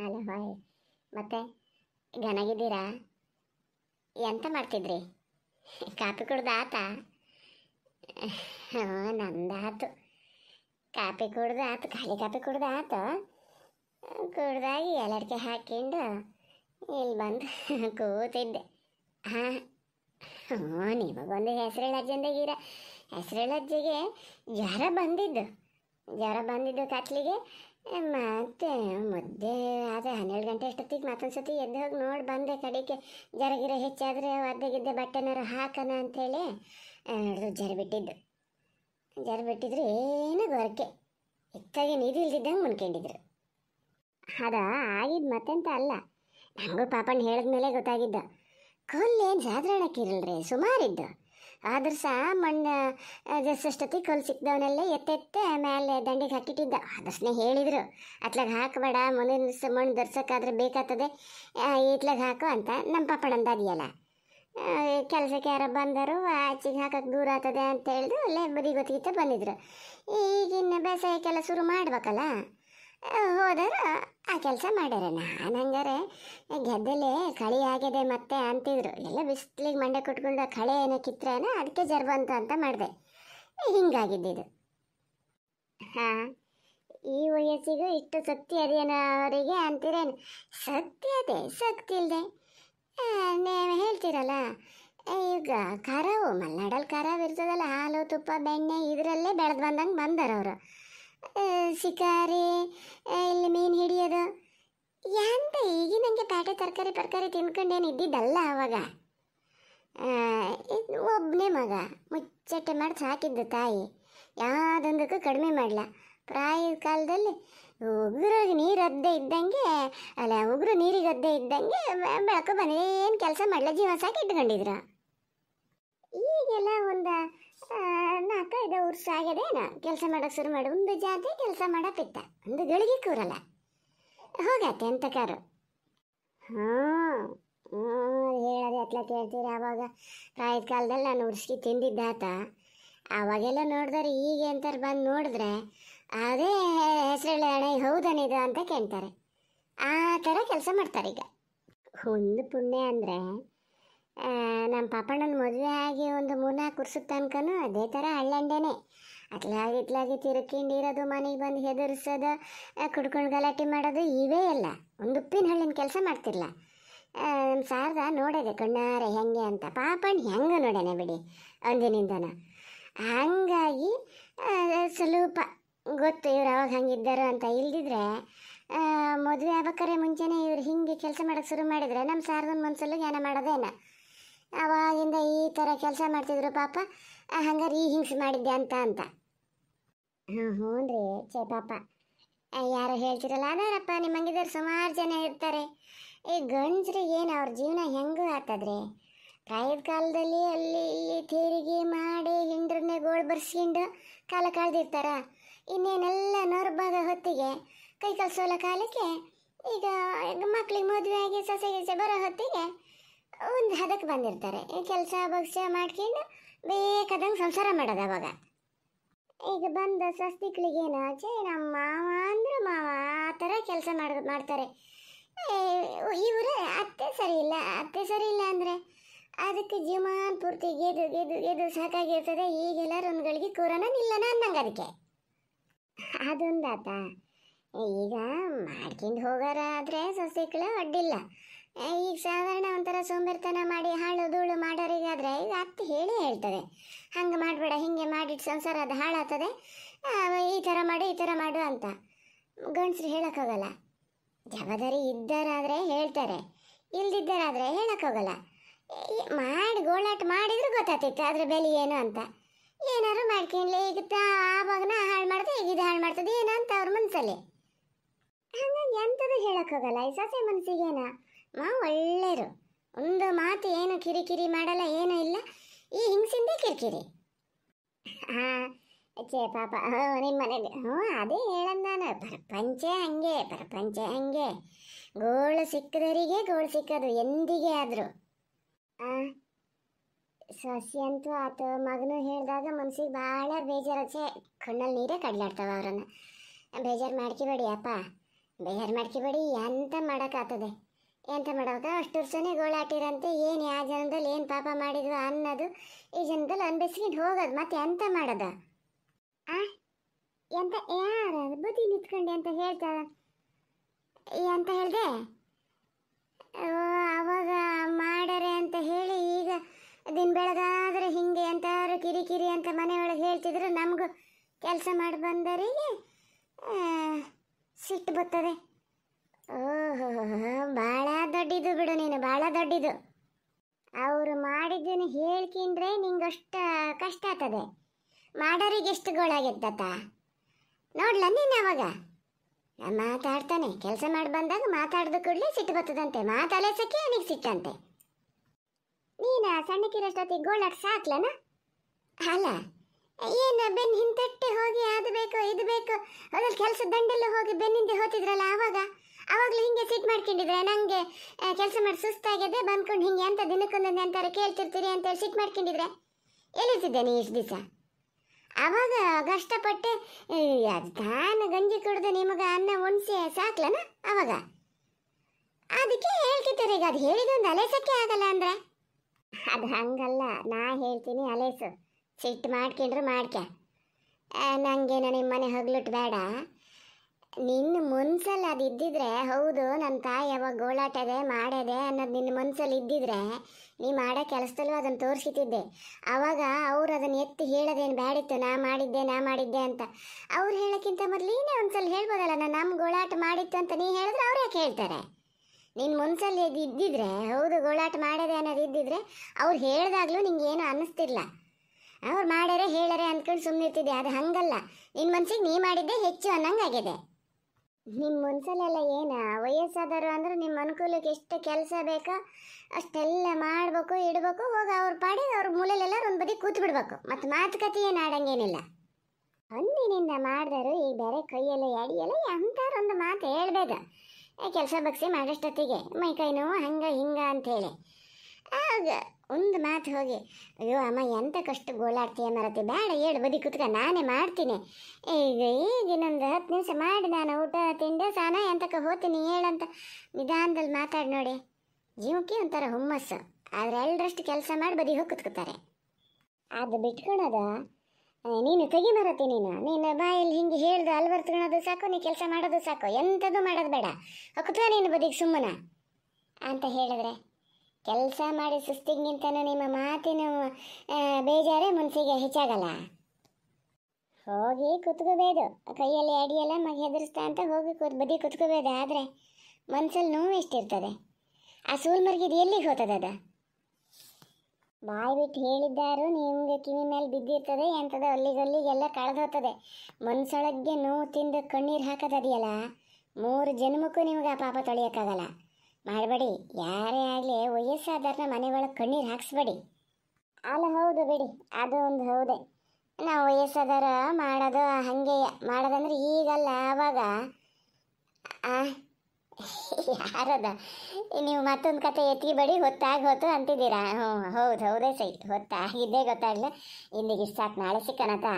hello hi ಮತ್ತೆ ಘನಗಿದ್ದೀರಾ ಎಂತ ಮಾಡ್ತಿದ್ರಿ ಕಾಪಿ ಕುಡ್ದಾತ ನಂದು ಆತು ಕಾಪಿ ಕುಡ್ದು ಆತು ಖಾಲಿ ಕಾಪಿ ಕುಡ್ದು ಆತು ಕುಡ್ದಾಗಿ ಎಲ್ಲರಿಗೆ ಹಾಕೊಂಡು ಇಲ್ಲಿ ಬಂದು ಕೂತಿದ್ದೆ ಹಾಂ ಹ್ಞೂ ನಿಮಗೊಂದು ಹೆಸರೇಳು ಅಜ್ಜಂದಾಗಿರ ಹೆಸರು ಅಜ್ಜಿಗೆ ಜ್ವರ ಬಂದಿದ್ದು ಜ್ವರ ಬಂದಿದ್ದು ಕತ್ಲಿಗೆ ಮತ್ತೆ ಮುದ್ದೆ ಆದರೆ ಹನ್ನೆರಡು ಗಂಟೆ ಅಷ್ಟೊತ್ತಿಗೆ ಮತ್ತೊಂದು ಸತಿ ಎದ್ದು ಹೋಗಿ ನೋಡಿ ಬಂದೆ ಕಡೆಗೆ ಜರಗಿರ ಹೆಚ್ಚಾದರೆ ಗಿದ್ದೆ ಬಟ್ಟೆನಾರು ಹಾಕೋಣ ಅಂಥೇಳಿ ಜರ ಬಿಟ್ಟಿದ್ದು ಜರ ಬಿಟ್ಟಿದ್ರು ಏನು ಗೊರಕೆ ಹೆಚ್ಚಾಗಿ ನೀರು ಇಲ್ದಿದ್ದಂಗೆ ಮುನ್ಕೊಂಡಿದ್ರು ಅದ ಆಗಿದ್ದು ಮತ್ತೆಂತ ಅಲ್ಲ ನಮಗೂ ಪಾಪಣ್ಣ ಹೇಳಿದ್ಮೇಲೆ ಗೊತ್ತಾಗಿದ್ದ ಕೊಲ್ಲೇನು ಹಾಕಿರಲ್ರಿ ಸುಮಾರಿದ್ದು ಆದ್ರೂ ಸಹ ಮಣ್ಣ ಜಸ್ಟೊತ್ತಿಗೆ ಕೊಲ್ ಸಿಕ್ದವನ್ನೆಲ್ಲ ಎತ್ತೆತ್ತೆ ಮೇಲೆ ದಂಡಿಗೆ ಹಾಕಿಟ್ಟಿದ್ದ ಆದರ್ಶನೇ ಹೇಳಿದರು ಅತ್ಲಾಗ ಹಾಕಬೇಡ ಮುಂದಿನ ದಿವಸ ಮಣ್ಣು ಧರ್ಸೋಕ್ಕಾದ್ರೆ ಬೇಕಾಗ್ತದೆ ಇತ್ಲಾಗ ಹಾಕು ಅಂತ ನಮ್ಮ ಪಾಪಣ್ಣಂದ ಅದೆಯಲ್ಲ ಕೆಲಸಕ್ಕೆ ಯಾರೋ ಬಂದರು ಆಚೆಗೆ ಹಾಕಕ್ಕೆ ದೂರ ಆಗ್ತದೆ ಅಂತ ಹೇಳಿದ್ರು ಅಲ್ಲೇ ಬದಿ ಗೊತ್ತಿಗಿತ್ತ ಬಂದಿದ್ರು ಈಗಿನ ಬೇಸಾಯಕ್ಕೆಲ್ಲ ಶುರು ಮಾಡ್ಬೇಕಲ್ಲ ಹೋದರ ಆ ಕೆಲಸ ಮಾಡ್ಯಾರೆ ನಾನು ಹಂಗಾರೆ ಗೆದ್ದಲೇ ಕಳಿ ಆಗಿದೆ ಮತ್ತೆ ಅಂತಿದ್ರು ಎಲ್ಲ ಬಿಸಿಲಿಗೆ ಮಂಡೆ ಕೊಟ್ಕೊಂಡು ಕಳೆ ಏನೋ ಕಿತ್ರೇನ ಅದಕ್ಕೆ ಜರ್ಬಂತ ಅಂತ ಮಾಡಿದೆ ಹಿಂಗಾಗಿದ್ದಿದ್ದು ಹಾಂ ಈ ವಯಸ್ಸಿಗೂ ಇಷ್ಟು ಸತ್ತಿ ಅದೇನೋ ಅವರಿಗೆ ಅಂತಿರೇನು ಸತ್ಯ ಅದೇ ಸತ್ತಿ ಇಲ್ಲದೆ ನೀವು ಹೇಳ್ತೀರಲ್ಲ ಈಗ ಖರಾವು ಮಲೆನಾಡಲ್ಲಿ ಖರಾವು ಇರ್ತದಲ್ಲ ಹಾಲು ತುಪ್ಪ ಬೆಣ್ಣೆ ಇದರಲ್ಲೇ ಬೆಳೆದು ಬಂದಂಗೆ ಬಂದರವರು ಅವರು ಶಿಕಾರಿ ಇಲ್ಲಿ ಮೀನು ಹಿಡಿಯೋದು ಎಂತ ಈಗ ನನಗೆ ಪ್ಯಾಟೆ ತರಕಾರಿ ತರಕಾರಿ ತಿನ್ಕೊಂಡೇನು ಇದ್ದಿದ್ದಲ್ಲ ಅವಾಗ ಒಬ್ಬನೇ ಮಗ ಮುಚ್ಚಟ್ಟೆ ಮಾಡಿ ಸಾಕಿದ್ದು ತಾಯಿ ಯಾವುದೊಂದಕ್ಕೂ ಕಡಿಮೆ ಮಾಡಲ್ಲ ಪ್ರಾಯ ಕಾಲದಲ್ಲಿ ಉಗುರಿಗೆ ನೀರು ಇದ್ದಂಗೆ ಅಲ್ಲ ಉಗುರು ನೀರಿಗೆ ಇದ್ದಂಗೆ ಬೆಳಕು ಬಂದರೆ ಏನು ಕೆಲಸ ಮಾಡಲ್ಲ ಜೀವ ಸಾಕಿ ಇಟ್ಕೊಂಡಿದ್ರು ಈಗೆಲ್ಲ ಒಂದು ಐದು ವರ್ಷ ಆಗ್ಯದೇನ ಕೆಲಸ ಮಾಡೋಕೆ ಶುರು ಮಾಡಿ ಒಂದು ಜಾತಿ ಕೆಲಸ ಮಾಡೋಕ್ಕಿತ್ತ ಒಂದು ಗಳಿಗೆ ಕೂರಲ್ಲ ಹೋಗತ್ತೆ ಅಂತ ಕಾರು ಹಾಂ ಹೇಳದೆ ಅತ್ಲ ಕೇಳ್ತೀರಿ ಆವಾಗ ಕಾಯ್ದ ಕಾಲದಲ್ಲಿ ನಾನು ಉರ್ಸ್ಕಿ ತಿಂದಿದ್ದಾತ ಆವಾಗೆಲ್ಲ ನೋಡಿದ್ರೆ ಈಗ ಎಂತಾರೆ ಬಂದು ನೋಡಿದ್ರೆ ಅದೇ ಹೆಸರುಳೆ ಅಣೆ ಹೌದನಿದು ಅಂತ ಕೇಳ್ತಾರೆ ಆ ಥರ ಕೆಲಸ ಮಾಡ್ತಾರೆ ಈಗ ಒಂದು ಪುಣ್ಯ ಅಂದರೆ ನಮ್ಮ ಪಾಪಣ್ಣನ ಮದುವೆ ಆಗಿ ಒಂದು ಮೂರ್ನಾಲ್ಕು ವರ್ಷದ ತನಕನೂ ಅದೇ ಥರ ಹಳ್ಳಂಡೆನೆ ಅತ್ಲಾಗಿ ಇತ್ಲಾಗಿ ಇರೋದು ಮನೆಗೆ ಬಂದು ಹೆದರ್ಸೋದು ಕುಡ್ಕೊಂಡು ಗಲಾಟೆ ಮಾಡೋದು ಇವೇ ಇಲ್ಲ ಒಂದು ಉಪ್ಪಿನ ಹಳ್ಳಿನ ಕೆಲಸ ಮಾಡ್ತಿರಲ್ಲ ನಮ್ಮ ಸಾರ್ದ ನೋಡಿದೆ ಕಣ್ಣಾರೆ ಹೆಂಗೆ ಅಂತ ಪಾಪಣ್ಣ ಹೆಂಗೆ ನೋಡೋಣ ಬಿಡಿ ಅಂದಿನಿಂದನ ಹಂಗಾಗಿ ಸ್ವಲ್ಪ ಗೊತ್ತು ಇವ್ರು ಅವಾಗ ಹಂಗಿದ್ದರು ಅಂತ ಇಲ್ದಿದ್ರೆ ಮದುವೆ ಆಗ್ಬೇಕಾರೆ ಮುಂಚೆನೇ ಇವ್ರು ಹಿಂಗೆ ಕೆಲಸ ಮಾಡೋಕ್ಕೆ ಶುರು ಮಾಡಿದರೆ ನಮ್ಮ ಸಾರ್ದನ್ ಮನಸ್ಸಲ್ಲೂ ಜ್ಞಾನ ಮಾಡೋದೇನ ಅವಾಗಿಂದ ಈ ಥರ ಕೆಲಸ ಮಾಡ್ತಿದ್ರು ಪಾಪ ಹಂಗಾರೆ ಈ ಹಿಂಗ್ಸ್ ಮಾಡಿದ್ದೆ ಅಂತ ಅಂತ ಹಾಂ ಹ್ಞೂ ರೀ ಚೇ ಪಾಪ ಯಾರು ಹೇಳ್ತಿರಲ್ಲ ಅದಾರಪ್ಪ ಹಂಗಿದ್ರೆ ಸುಮಾರು ಜನ ಇರ್ತಾರೆ ಈ ಗಂಡಸ್ರು ಏನು ಅವ್ರ ಜೀವನ ಹೆಂಗು ಆಗ್ತದ್ರಿ ಕಾಯ್ದ ಕಾಲದಲ್ಲಿ ಅಲ್ಲಿ ಇಲ್ಲಿ ತಿರುಗಿ ಮಾಡಿ ಹಿಂದ್ರನ್ನೇ ಗೋಳ್ ಬರ್ಸ್ಕೊಂಡು ಕಾಲ ಕಳೆದಿರ್ತಾರ ಇನ್ನೇನೆಲ್ಲ ನೋರ್ಬಾಗ ಹೊತ್ತಿಗೆ ಕೈ ಸೋಲ ಕಾಲಕ್ಕೆ ಈಗ ಮಕ್ಳಿಗೆ ಮದುವೆ ಆಗಿ ಸೊಸೆ ಗಿಸೆ ಬರೋ ಹೊತ್ತಿಗೆ ಒಂದು ಹದಕ್ಕೆ ಬಂದಿರ್ತಾರೆ ಕೆಲಸ ಬಗ್ಸ ಮಾಡ್ಕೊಂಡು ಬೇಕಾದಂಗೆ ಸಂಸಾರ ಮಾಡೋದು ಅವಾಗ ಈಗ ಬಂದ ಆಚೆ ನಮ್ಮ ಮಾವ ಅಂದ್ರೆ ಮಾವ ಆ ಥರ ಕೆಲಸ ಮಾಡ ಮಾಡ್ತಾರೆ ಇವರೇ ಅತ್ತೆ ಸರಿ ಇಲ್ಲ ಅತ್ತೆ ಸರಿ ಇಲ್ಲ ಅಂದರೆ ಅದಕ್ಕೆ ಜೀವಮಾನ ಪೂರ್ತಿ ಗೆದು ಗೆದು ಗೆದು ಸಾಕಾಗಿರ್ತದೆ ಈಗೆಲ್ಲ ರೊಂದ್ಗಳಿಗೆ ಕೂರನ ನಿಲ್ಲನ ಅಂದಂಗೆ ಅದಕ್ಕೆ ಅದೊಂದಾತ ಈಗ ಮಾಡ್ಕೊಂಡು ಹೋಗಾರ ಆದರೆ ಸಸ್ಯಗಳ ಅಡ್ಡಿಲ್ಲ ಈಗ ಸಾಧಾರಣ ಒಂಥರ ಸೋಂಬೇರ್ತನ ಮಾಡಿ ಹಾಳು ಧೂಳು ಮಾಡೋರಿಗಾದ್ರೆ ಇದು ಅತ್ತೆ ಹೇಳಿ ಹೇಳ್ತದೆ ಹಂಗೆ ಮಾಡಬೇಡ ಹಿಂಗೆ ಮಾಡಿಟ್ಟು ಸಂಸಾರ ಅದು ಹಾಳಾಗ್ತದೆ ಈ ಥರ ಮಾಡು ಈ ಥರ ಮಾಡು ಅಂತ ಗಂಡಸ್ರು ಹೇಳೋಕ್ಕಾಗಲ್ಲ ಜವಾಬ್ದಾರಿ ಇದ್ದಾರಾದರೆ ಹೇಳ್ತಾರೆ ಇಲ್ದಿದ್ದಾರಾದರೆ ಹೇಳೋಕ್ಕಾಗಲ್ಲ ಮಾಡಿ ಗೋಳಾಟ ಮಾಡಿದ್ರು ಗೊತ್ತಾಗ್ತಿತ್ತು ಅದ್ರ ಬೆಲೆ ಏನು ಅಂತ ಏನಾದ್ರು ಮಾಡ್ಕೊಂಡ್ಲಿ ಈಗ ಆವಾಗನ ಹಾಳು ಮಾಡ್ತದೆ ಈಗ ಇದು ಹಾಳು ಮಾಡ್ತದೆ ಏನೋ ಅಂತ ಅವ್ರ ಮನಸ್ಸಲ್ಲಿ ಹಂಗಾಗಿ ಎಂಥದ್ದು ಹೇಳೋಕ್ಕಾಗಲ್ಲ ಈ ಸೊಸೆ ಮನಸ್ಸಿಗೇನಾ ಮಾ ಒಳ್ಳೆಯದು ಒಂದು ಮಾತು ಏನು ಕಿರಿಕಿರಿ ಮಾಡಲ್ಲ ಏನೂ ಇಲ್ಲ ಈ ಹಿಂಗ್ಸಿಂದೇ ಕಿರಿಕಿರಿ ಹಾಂ ಚೇ ಪಾಪ ಹ್ಞೂ ನಿಮ್ಮ ಮನೇಲಿ ಹ್ಞೂ ಅದೇ ಹೇಳಂದ ನಾನು ಪ್ರಪಂಚ ಹಂಗೆ ಪ್ರಪಂಚ ಹಂಗೆ ಗೋಳು ಸಿಕ್ಕದರಿಗೆ ಗೋಳು ಸಿಕ್ಕೋದು ಎಂದಿಗೆ ಆದರೂ ಸಸ್ಯ ಅಂತೂ ಆತು ಮಗನು ಹೇಳಿದಾಗ ಮನ್ಸಿಗೆ ಭಾಳ ಬೇಜಾರು ಚೇ ಕಣ್ಣಲ್ಲಿ ನೀರೇ ಕಡಲಾಡ್ತಾವ ಅವರನ್ನು ಬೇಜಾರು ಮಾಡ್ಕೋಬೇಡಿ ಅಪ್ಪ ಬೇಜಾರು ಮಾಡ್ಕೋಬೇಡಿ ಎಂತ ಮಾಡೋಕ್ಕಾಗ್ತದೆ ಎಂತ ಮಾಡೋಕ ಅಷ್ಟು ವರ್ಷನೇ ಗೋಳಾಟಿರಂತೆ ಏನು ಯಾವ ಜನದಲ್ಲಿ ಏನು ಪಾಪ ಮಾಡಿದ್ರು ಅನ್ನೋದು ಈ ಜನದಲ್ಲಿ ಅನ್ಬಿಸ್ಕೊಂಡು ಹೋಗೋದು ಮತ್ತೆ ಎಂತ ಮಾಡೋದ ಆ ಎಂತ ಯಾರು ಬುದ್ಧಿ ನಿತ್ಕೊಂಡೆ ಅಂತ ಹೇಳ್ತಾರ ಅಂತ ಹೇಳಿದೆ ಅವಾಗ ಮಾಡರೆ ಅಂತ ಹೇಳಿ ಈಗ ದಿನ ಬೆಳಗಾದ್ರೆ ಹಿಂಗೆ ಎಂತಾದ್ರು ಕಿರಿಕಿರಿ ಅಂತ ಮನೆಯೊಳಗೆ ಹೇಳ್ತಿದ್ರು ನಮಗೂ ಕೆಲಸ ಮಾಡಿ ಬಂದರೆ ಸಿಟ್ಟು ಬರ್ತದೆ ಓಹೋ ಭಾಳ ದೊಡ್ಡಿದು ಬಿಡು ನೀನು ಭಾಳ ದೊಡ್ಡಿದು ಅವರು ಮಾಡಿದ್ದನ್ನು ಹೇಳ್ಕಿಂದ್ರೆ ನಿಂಗಷ್ಟು ಕಷ್ಟ ಆಗ್ತದೆ ಮಾಡೋರಿಗೆ ಎಷ್ಟು ಗೋಳಾಗೆದ್ದತ್ತ ನೋಡ್ಲ ನೀನು ಅವಾಗ ಮಾತಾಡ್ತಾನೆ ಕೆಲಸ ಮಾಡಿ ಬಂದಾಗ ಮಾತಾಡಿದ ಕೂಡಲೇ ಸಿಟ್ಟು ಬರ್ತದಂತೆ ಮಾತಾಡೋಸಕ್ಕೆ ಅವನಿಗೆ ಸಿಟ್ಟಂತೆ ನೀನು ಸಣ್ಣಕ್ಕಿರೋಷ್ಟೊತ್ತಿಗೆ ಗೋಳಾಗಿ ಸಾಕ್ಲನ ಅಲ್ಲ ಏನು ಬೆನ್ನು ಹಿಂತಟ್ಟಿ ಹೋಗಿ ಅದು ಬೇಕು ಇದು ಬೇಕು ಅದ್ರಲ್ಲಿ ಕೆಲಸ ದಂಡೆಲ್ಲ ಹೋಗಿ ಬೆನ್ನಿಂದ ಹೋತಿದ್ರಲ್ಲ ಆವಾಗ ಅವಾಗಲೂ ಹಿಂಗೆ ಸಿಟ್ ಮಾಡ್ಕೊಂಡಿದ್ರೆ ನನಗೆ ಕೆಲಸ ಮಾಡಿ ಸುಸ್ತಾಗಿದೆ ಬಂದ್ಕೊಂಡು ಹಿಂಗೆ ಅಂತ ದಿನಕ್ಕೊಂದೊಂದು ಅಂತಾರೆ ಕೇಳ್ತಿರ್ತೀರಿ ಅಂತೇಳಿ ಸಿಟ್ ಮಾಡ್ಕೊಂಡಿದ್ರೆ ಎಲ್ಲಿರ್ತಿದ್ದೆ ನೀ ಇಷ್ಟು ದಿವಸ ಆವಾಗ ಕಷ್ಟಪಟ್ಟೆ ಅದು ತಾನು ಗಂಜಿ ಕುಡ್ದು ನಿಮಗೆ ಅನ್ನ ಉಣಿಸಿ ಸಾಕ್ಲನ ಅವಾಗ ಅದಕ್ಕೆ ಹೇಳ್ತಿದ್ದಾರೆ ಈಗ ಅದು ಹೇಳಿದೊಂದು ಅಲೆಸಕ್ಕೆ ಆಗಲ್ಲ ಅಂದ್ರೆ ಅದು ಹಂಗಲ್ಲ ನಾ ಹೇಳ್ತೀನಿ ಅಲೆಸು ಸಿಟ್ಟು ಮಾಡ್ಕೊಂಡ್ರು ಮಾಡ್ಕ ನನಗೆ ನಿಮ್ಮ ಮನೆ ಹಗ್ಲಿಟ್ಟು ಬೇಡ ನಿನ್ನ ಮನ್ಸಲ್ಲಿ ಅದು ಇದ್ದಿದ್ರೆ ಹೌದು ನನ್ನ ತಾಯಿ ಯಾವಾಗ ಗೋಳಾಟದೆ ಮಾಡದೆ ಅನ್ನೋದು ನಿನ್ನ ಮನಸಲ್ಲಿ ಇದ್ದಿದ್ರೆ ನೀ ಮಾಡೋ ಕೆಲಸದಲ್ಲೂ ಅದನ್ನು ತೋರಿಸಿತಿದ್ದೆ ಆವಾಗ ಅವ್ರು ಅದನ್ನು ಎತ್ತಿ ಹೇಳೋದೇನು ಬ್ಯಾಡಿತ್ತು ನಾ ಮಾಡಿದ್ದೆ ನಾ ಮಾಡಿದ್ದೆ ಅಂತ ಅವ್ರು ಹೇಳೋಕ್ಕಿಂತ ಮೊದಲು ನೀನೇ ಸಲ ಹೇಳ್ಬೋದಲ್ಲ ನಾನು ನಮ್ಮ ಗೋಳಾಟ ಮಾಡಿತ್ತು ಅಂತ ನೀ ಹೇಳಿದ್ರೆ ಅವರೇ ಯಾಕೆ ಹೇಳ್ತಾರೆ ನಿನ್ನ ಮನ್ಸಲ್ಲಿ ಅದು ಇದ್ದಿದ್ರೆ ಹೌದು ಗೋಳಾಟ ಮಾಡದೆ ಅನ್ನೋದು ಇದ್ದಿದ್ರೆ ಅವ್ರು ಹೇಳಿದಾಗಲೂ ಏನೂ ಅನ್ನಿಸ್ತಿಲ್ಲ ಅವ್ರು ಮಾಡ್ಯಾರೆ ಅನ್ಕೊಂಡು ಸುಮ್ಮನೆ ಇರ್ತಿದ್ದೆ ಅದು ಹಂಗಲ್ಲ ನಿನ್ನ ಮನ್ಸಿಗೆ ನೀ ಮಾಡಿದ್ದೆ ಹೆಚ್ಚು ಅನ್ನಂಗಾಗಿದೆ ನಿಮ್ಮ ಮನ್ಸಲ್ಲೆಲ್ಲ ಏನ ವಯಸ್ಸಾದರು ಅಂದ್ರೆ ನಿಮ್ಮ ಅನುಕೂಲಕ್ಕೆ ಎಷ್ಟು ಕೆಲಸ ಬೇಕೋ ಅಷ್ಟೆಲ್ಲ ಮಾಡಬೇಕು ಇಡ್ಬೇಕು ಹೋಗಿ ಅವ್ರ ಪಾಡಿ ಅವ್ರ ಮೂಲೆಲೆಲ್ಲ ಒಂದು ಬದಿ ಕೂತ್ ಬಿಡ್ಬೇಕು ಮತ್ತೆ ಮಾತುಕತೆ ಏನು ಆಡಂಗೇನಿಲ್ಲ ಅಂದಿನಿಂದ ಮಾಡಿದಾರು ಈ ಬೇರೆ ಎಡಿಯಲ್ಲ ಎಡಿಯೆಲ್ಲ ಒಂದು ಮಾತು ಹೇಳ್ಬೇಕ ಕೆಲಸ ಬಗ್ಸಿ ಮಾಡೋಷ್ಟೊತ್ತಿಗೆ ಮೈ ಕೈ ನೋವು ಹಿಂಗ ಅಂತ ಹೇಳಿ ಆಗ ಒಂದು ಮಾತು ಹೋಗಿ ಅಯ್ಯೋ ಅಮ್ಮ ಎಂತ ಕಷ್ಟ ಗೋಳಾಡ್ತೀಯ ಮರತಿ ಬೇಡ ಏಳು ಬದಿ ಕುತ್ಕ ನಾನೇ ಮಾಡ್ತೀನಿ ಈಗ ಈಗ ಇನ್ನೊಂದು ಹತ್ತು ನಿಮಿಷ ಮಾಡಿ ನಾನು ಊಟ ತಿಂದೆ ಸಾನ ಎಂತಕ್ಕೆ ಹೋಗ್ತೀನಿ ಹೇಳಂತ ನಿಧಾನದಲ್ಲಿ ಮಾತಾಡಿ ನೋಡಿ ಜೀವಕ್ಕೆ ಒಂಥರ ಹುಮ್ಮಸ್ಸು ಆದರೆ ಎಲ್ಲರಷ್ಟು ಕೆಲಸ ಮಾಡಿ ಬದಿ ಹೋಗಿ ಕುತ್ಕೋತಾರೆ ಅದು ಬಿಟ್ಕೊಳೋದ ನೀನು ತೆಗಿ ಮರತಿ ನೀನು ನೀನು ಬಾಯಲ್ಲಿ ಹಿಂಗೆ ಹೇಳ್ದು ಅಲ್ಲಿ ಬರ್ತಕೊಳೋದು ಸಾಕು ನೀ ಕೆಲಸ ಮಾಡೋದು ಸಾಕು ಎಂಥದ್ದು ಮಾಡೋದು ಬೇಡ ಹೊಕ್ಕುತ್ವ ನೀನು ಬದಿಗೆ ಸುಮ್ಮನ ಅಂತ ಹೇಳಿದ್ರೆ ಕೆಲಸ ಮಾಡಿ ಸುಸ್ತಿಗಿಂತನೂ ನಿಮ್ಮ ಮಾತಿನ ಬೇಜಾರೇ ಮನಸ್ಸಿಗೆ ಹೆಚ್ಚಾಗಲ್ಲ ಹೋಗಿ ಕುತ್ಕೋಬೇದು ಕೈಯಲ್ಲಿ ಅಡಿಯೆಲ್ಲ ಮಗ ಹೆದರಿಸ್ತಾ ಅಂತ ಹೋಗಿ ಕೂತ್ ಬದಿ ಕುತ್ಕೋಬೇದ ಆದರೆ ಮನಸ್ಸಲ್ಲಿ ನೋವು ಎಷ್ಟಿರ್ತದೆ ಆ ಸೂಲ್ ಎಲ್ಲಿಗೆ ಹೋತದದ ಬಾಯಿ ಬಿಟ್ಟು ಹೇಳಿದ್ದಾರು ನಿಮಗೆ ಕಿವಿ ಮೇಲೆ ಬಿದ್ದಿರ್ತದೆ ಎಂಥದ್ದು ಅಲ್ಲಿಗಲ್ಲಿಗೆಲ್ಲ ಕಳೆದೋತದೆ ಮನಸ್ಸೊಳಗೆ ನೋವು ತಿಂದು ಕಣ್ಣೀರು ಹಾಕೋದದಿಯಲ್ಲ ಮೂರು ಜನ್ಮಕ್ಕೂ ನಿಮ್ಗೆ ಆ ಪಾಪ ತೊಳೆಯೋಕ್ಕಾಗಲ್ಲ ಮಾಡಬೇಡಿ ಯಾರೇ ಆಗಲಿ ವಯಸ್ಸಾದವ್ರನ್ನ ಮನೆ ಒಳಗೆ ಕಣ್ಣೀರು ಹಾಕ್ಸ್ಬೇಡಿ ಅಲ್ಲ ಹೌದು ಬಿಡಿ ಅದು ಒಂದು ಹೌದೇ ನಾವು ವಯಸ್ಸಾದವ್ರ ಮಾಡೋದು ಹಾಗೆ ಮಾಡೋದಂದ್ರೆ ಈಗಲ್ಲ ಆವಾಗ ಯಾರದ ನೀವು ಮತ್ತೊಂದು ಕತೆ ಎತ್ತಿಬೇಡಿ ಹೊತ್ತಾಗಿ ಹೊತ್ತು ಅಂತಿದ್ದೀರಾ ಹ್ಞೂ ಹೌದು ಹೌದೇ ಸೈ ಹೊತ್ತಾಗಿದ್ದೇ ಗೊತ್ತಾಗಲಿಲ್ಲ ಇಂದಿಗೆ ಇಷ್ಟು ಸಾಕು ನಾಳೆ ಸಿಕ್ಕನತಾ